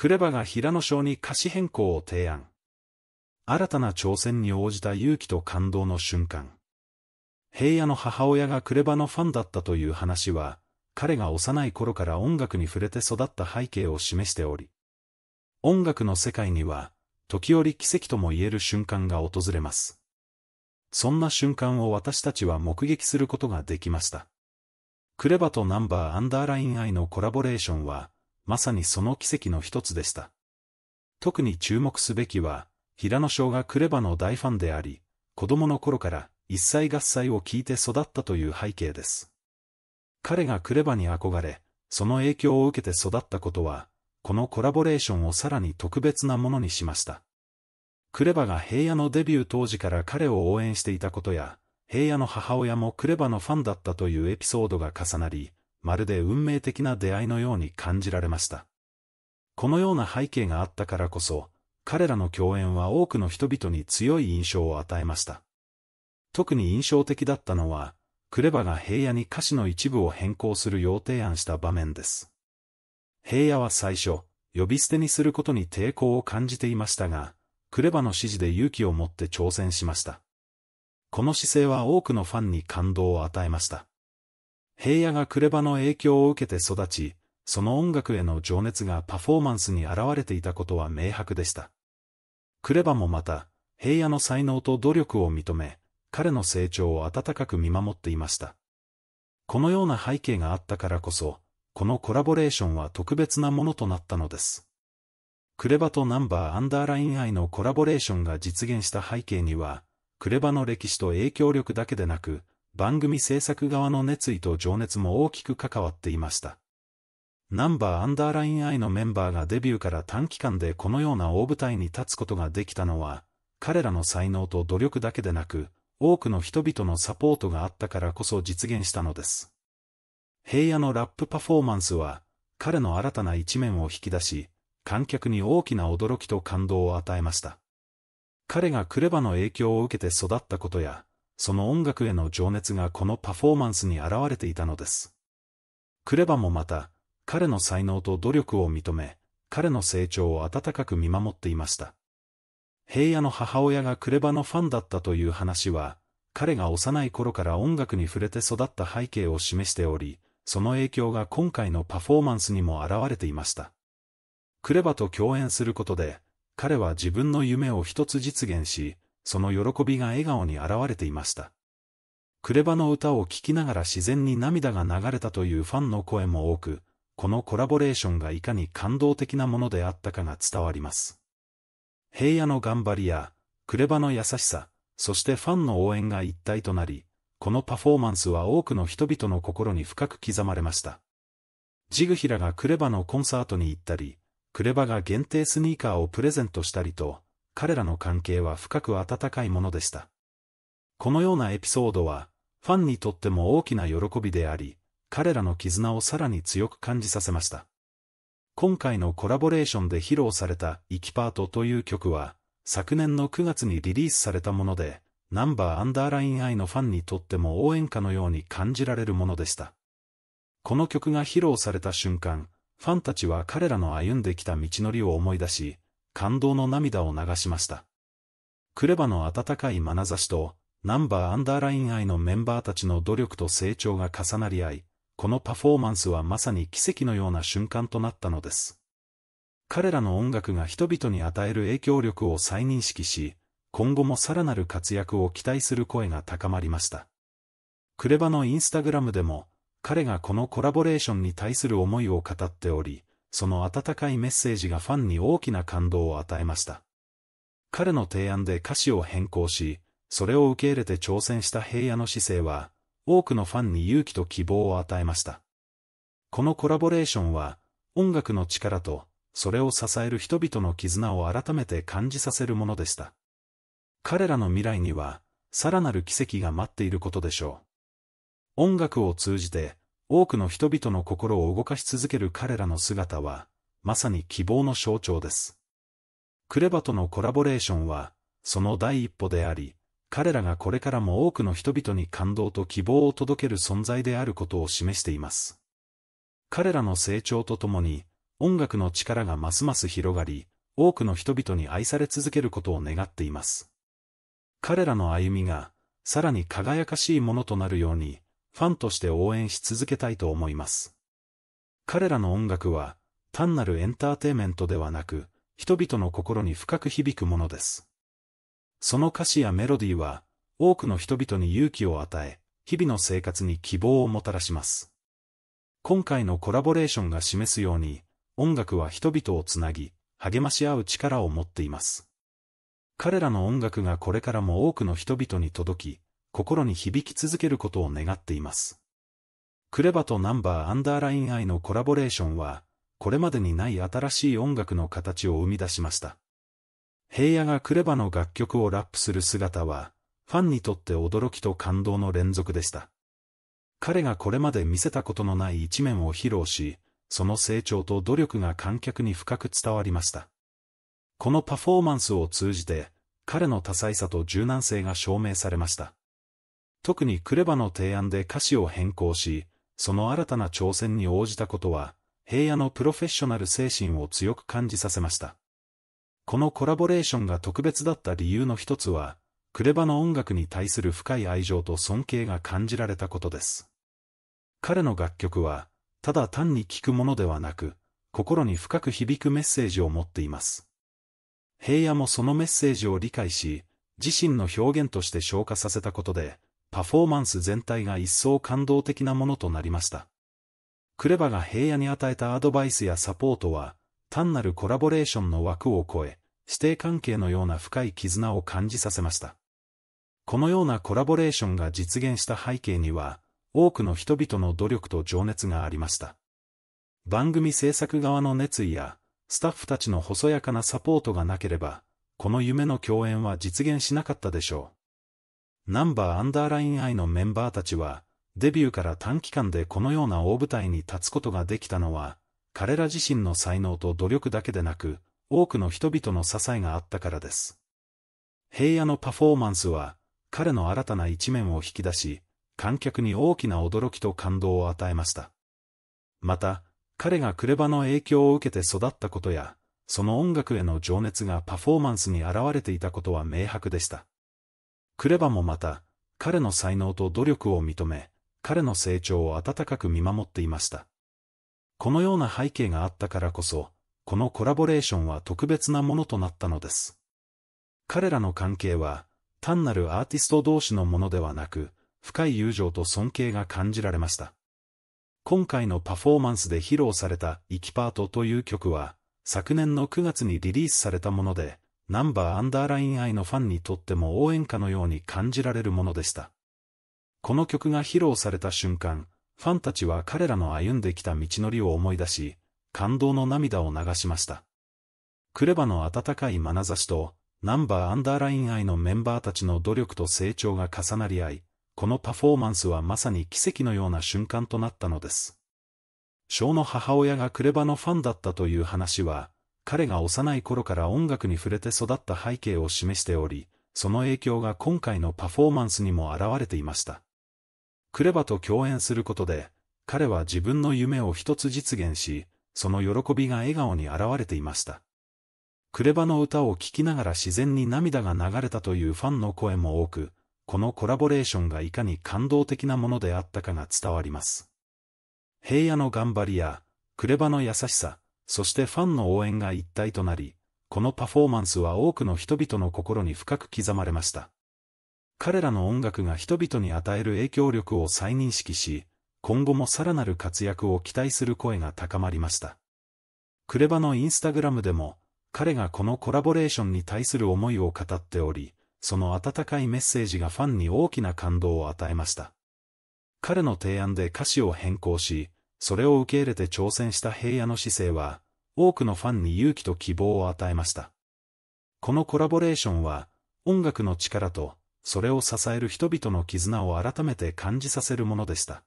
クレバが平野賞に歌詞変更を提案。新たな挑戦に応じた勇気と感動の瞬間。平野の母親がクレバのファンだったという話は、彼が幼い頃から音楽に触れて育った背景を示しており、音楽の世界には、時折奇跡とも言える瞬間が訪れます。そんな瞬間を私たちは目撃することができました。クレバとナンバーアンダーライン愛のコラボレーションは、まさにその奇跡の一つでした。特に注目すべきは、平野翔がクレバの大ファンであり、子供の頃から一切合切を聞いて育ったという背景です。彼がクレバに憧れ、その影響を受けて育ったことは、このコラボレーションをさらに特別なものにしました。クレバが平野のデビュー当時から彼を応援していたことや、平野の母親もクレバのファンだったというエピソードが重なり、まるで運命的な出会いのように感じられました。このような背景があったからこそ、彼らの共演は多くの人々に強い印象を与えました。特に印象的だったのは、クレバが平野に歌詞の一部を変更するよう提案した場面です。平野は最初、呼び捨てにすることに抵抗を感じていましたが、クレバの指示で勇気を持って挑戦しました。この姿勢は多くのファンに感動を与えました。平野がクレバの影響を受けて育ち、その音楽への情熱がパフォーマンスに現れていたことは明白でした。クレバもまた、平野の才能と努力を認め、彼の成長を温かく見守っていました。このような背景があったからこそ、このコラボレーションは特別なものとなったのです。クレバとナンバーアンダーライン愛のコラボレーションが実現した背景には、クレバの歴史と影響力だけでなく、番組制作側の熱意と情熱も大きく関わっていました。ナンバーアンダーライン I のメンバーがデビューから短期間でこのような大舞台に立つことができたのは、彼らの才能と努力だけでなく、多くの人々のサポートがあったからこそ実現したのです。平野のラップパフォーマンスは、彼の新たな一面を引き出し、観客に大きな驚きと感動を与えました。彼がクレバの影響を受けて育ったことや、その音楽への情熱がこのパフォーマンスに現れていたのです。クレバもまた、彼の才能と努力を認め、彼の成長を温かく見守っていました。平野の母親がクレバのファンだったという話は、彼が幼い頃から音楽に触れて育った背景を示しており、その影響が今回のパフォーマンスにも現れていました。クレバと共演することで、彼は自分の夢を一つ実現し、その喜びが笑顔に現れていました。クレバの歌を聴きながら自然に涙が流れたというファンの声も多く、このコラボレーションがいかに感動的なものであったかが伝わります。平野の頑張りや、クレバの優しさ、そしてファンの応援が一体となり、このパフォーマンスは多くの人々の心に深く刻まれました。ジグヒラがクレバのコンサートに行ったり、クレバが限定スニーカーをプレゼントしたりと、彼らの関係は深く温かいものでした。このようなエピソードは、ファンにとっても大きな喜びであり、彼らの絆をさらに強く感じさせました。今回のコラボレーションで披露された「イキパート」という曲は、昨年の9月にリリースされたもので、ナンバーアンダーライン愛のファンにとっても応援歌のように感じられるものでした。この曲が披露された瞬間、ファンたちは彼らの歩んできた道のりを思い出し、感動の涙を流しました。クレバの温かい眼差しと、ナンバーアンダーライン愛のメンバーたちの努力と成長が重なり合い、このパフォーマンスはまさに奇跡のような瞬間となったのです。彼らの音楽が人々に与える影響力を再認識し、今後もさらなる活躍を期待する声が高まりました。クレバのインスタグラムでも、彼がこのコラボレーションに対する思いを語っており、その温かいメッセージがファンに大きな感動を与えました。彼の提案で歌詞を変更し、それを受け入れて挑戦した平野の姿勢は、多くのファンに勇気と希望を与えました。このコラボレーションは、音楽の力と、それを支える人々の絆を改めて感じさせるものでした。彼らの未来には、さらなる奇跡が待っていることでしょう。音楽を通じて、多くの人々の心を動かし続ける彼らの姿は、まさに希望の象徴です。クレバとのコラボレーションは、その第一歩であり、彼らがこれからも多くの人々に感動と希望を届ける存在であることを示しています。彼らの成長とともに、音楽の力がますます広がり、多くの人々に愛され続けることを願っています。彼らの歩みが、さらに輝かしいものとなるように、ファンとして応援し続けたいと思います。彼らの音楽は、単なるエンターテイメントではなく、人々の心に深く響くものです。その歌詞やメロディーは、多くの人々に勇気を与え、日々の生活に希望をもたらします。今回のコラボレーションが示すように、音楽は人々をつなぎ、励まし合う力を持っています。彼らの音楽がこれからも多くの人々に届き、心に響き続けることを願っています。クレバとナンバーアンダーラインアイのコラボレーションは、これまでにない新しい音楽の形を生み出しました。平野がクレバの楽曲をラップする姿は、ファンにとって驚きと感動の連続でした。彼がこれまで見せたことのない一面を披露し、その成長と努力が観客に深く伝わりました。このパフォーマンスを通じて、彼の多彩さと柔軟性が証明されました。特にクレバの提案で歌詞を変更し、その新たな挑戦に応じたことは、平野のプロフェッショナル精神を強く感じさせました。このコラボレーションが特別だった理由の一つは、クレバの音楽に対する深い愛情と尊敬が感じられたことです。彼の楽曲は、ただ単に聴くものではなく、心に深く響くメッセージを持っています。平野もそのメッセージを理解し、自身の表現として消化させたことで、パフォーマンス全体が一層感動的なものとなりました。クレバが平野に与えたアドバイスやサポートは、単なるコラボレーションの枠を超え、師弟関係のような深い絆を感じさせました。このようなコラボレーションが実現した背景には、多くの人々の努力と情熱がありました。番組制作側の熱意や、スタッフたちの細やかなサポートがなければ、この夢の共演は実現しなかったでしょう。ナンバーアンダーライン I のメンバーたちは、デビューから短期間でこのような大舞台に立つことができたのは、彼ら自身の才能と努力だけでなく、多くの人々の支えがあったからです。平野のパフォーマンスは、彼の新たな一面を引き出し、観客に大きな驚きと感動を与えました。また、彼がクレバの影響を受けて育ったことや、その音楽への情熱がパフォーマンスに現れていたことは明白でした。クレバもまた、彼の才能と努力を認め、彼の成長を温かく見守っていました。このような背景があったからこそ、このコラボレーションは特別なものとなったのです。彼らの関係は、単なるアーティスト同士のものではなく、深い友情と尊敬が感じられました。今回のパフォーマンスで披露された「イキパート」という曲は、昨年の9月にリリースされたもので、ナンバーアンダーライン愛のファンにとっても応援歌のように感じられるものでした。この曲が披露された瞬間、ファンたちは彼らの歩んできた道のりを思い出し、感動の涙を流しました。クレバの温かい眼差しと、ナンバーアンダーライン愛のメンバーたちの努力と成長が重なり合い、このパフォーマンスはまさに奇跡のような瞬間となったのです。ショーの母親がクレバのファンだったという話は、彼が幼い頃から音楽に触れて育った背景を示しており、その影響が今回のパフォーマンスにも現れていました。クレバと共演することで、彼は自分の夢を一つ実現し、その喜びが笑顔に現れていました。クレバの歌を聴きながら自然に涙が流れたというファンの声も多く、このコラボレーションがいかに感動的なものであったかが伝わります。平野の頑張りや、クレバの優しさ、そしてファンの応援が一体となり、このパフォーマンスは多くの人々の心に深く刻まれました。彼らの音楽が人々に与える影響力を再認識し、今後もさらなる活躍を期待する声が高まりました。クレバのインスタグラムでも、彼がこのコラボレーションに対する思いを語っており、その温かいメッセージがファンに大きな感動を与えました。彼の提案で歌詞を変更し、それを受け入れて挑戦した平野の姿勢は、多くのファンに勇気と希望を与えました。このコラボレーションは、音楽の力と、それを支える人々の絆を改めて感じさせるものでした。